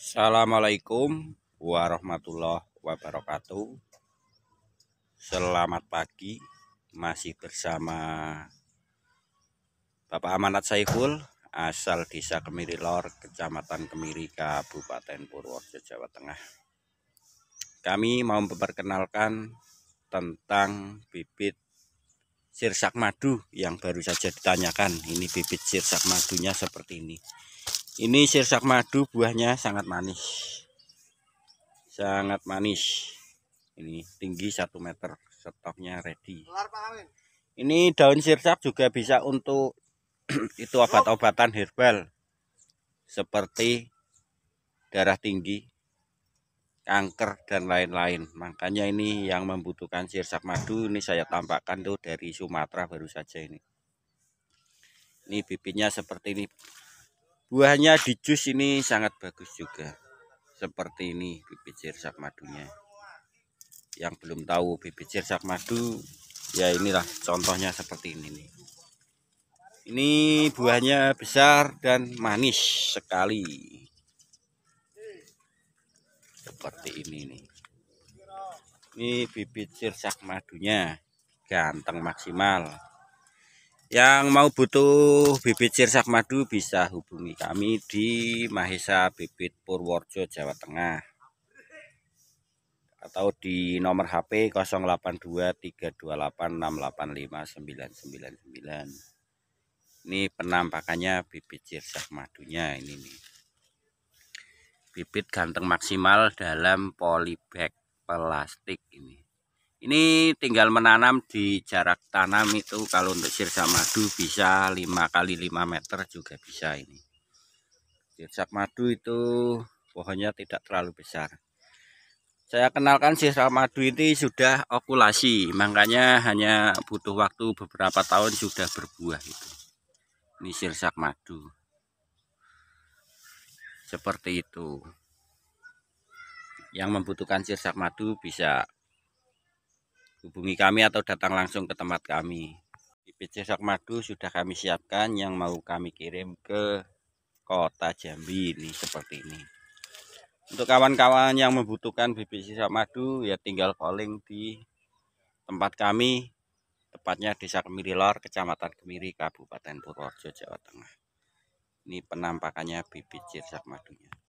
Assalamualaikum warahmatullahi wabarakatuh Selamat pagi Masih bersama Bapak Amanat Saiful Asal Desa Kemiri Lor Kecamatan Kemiri Kabupaten Purworejo Jawa Tengah Kami mau memperkenalkan Tentang bibit sirsak madu yang baru saja ditanyakan Ini bibit sirsak madunya seperti ini ini sirsak madu buahnya sangat manis. Sangat manis. Ini tinggi 1 meter, stoknya ready. Ini daun sirsak juga bisa untuk itu obat-obatan herbal. Seperti darah tinggi, kanker dan lain-lain. Makanya ini yang membutuhkan sirsak madu ini saya tampakkan tuh dari Sumatera baru saja ini. Ini bibitnya seperti ini buahnya di jus ini sangat bagus juga seperti ini bibit sirsak madunya yang belum tahu bibit sirsak madu ya inilah contohnya seperti ini nih ini buahnya besar dan manis sekali seperti ini nih ini bibit sirsak madunya ganteng maksimal yang mau butuh bibit sirsak madu bisa hubungi kami di Mahesa Bibit Purworejo Jawa Tengah atau di nomor HP 082328685999. Ini penampakannya bibit sirsak madunya ini nih. Bibit ganteng maksimal dalam polybag plastik ini ini tinggal menanam di jarak tanam itu kalau untuk sirsak madu bisa 5 kali 5 meter juga bisa ini sirsa madu itu pohonnya tidak terlalu besar saya kenalkan sirsak madu ini sudah okulasi makanya hanya butuh waktu beberapa tahun sudah berbuah itu ini sirsak madu seperti itu yang membutuhkan sirsak madu bisa hubungi kami atau datang langsung ke tempat kami. IPC madu sudah kami siapkan yang mau kami kirim ke kota Jambi ini seperti ini. Untuk kawan-kawan yang membutuhkan bibit sisak madu ya tinggal calling di tempat kami tepatnya Desa Kemiri Lor, Kecamatan Kemiri, Kabupaten Purworejo, Jawa Tengah. Ini penampakannya bibit sirsak madunya.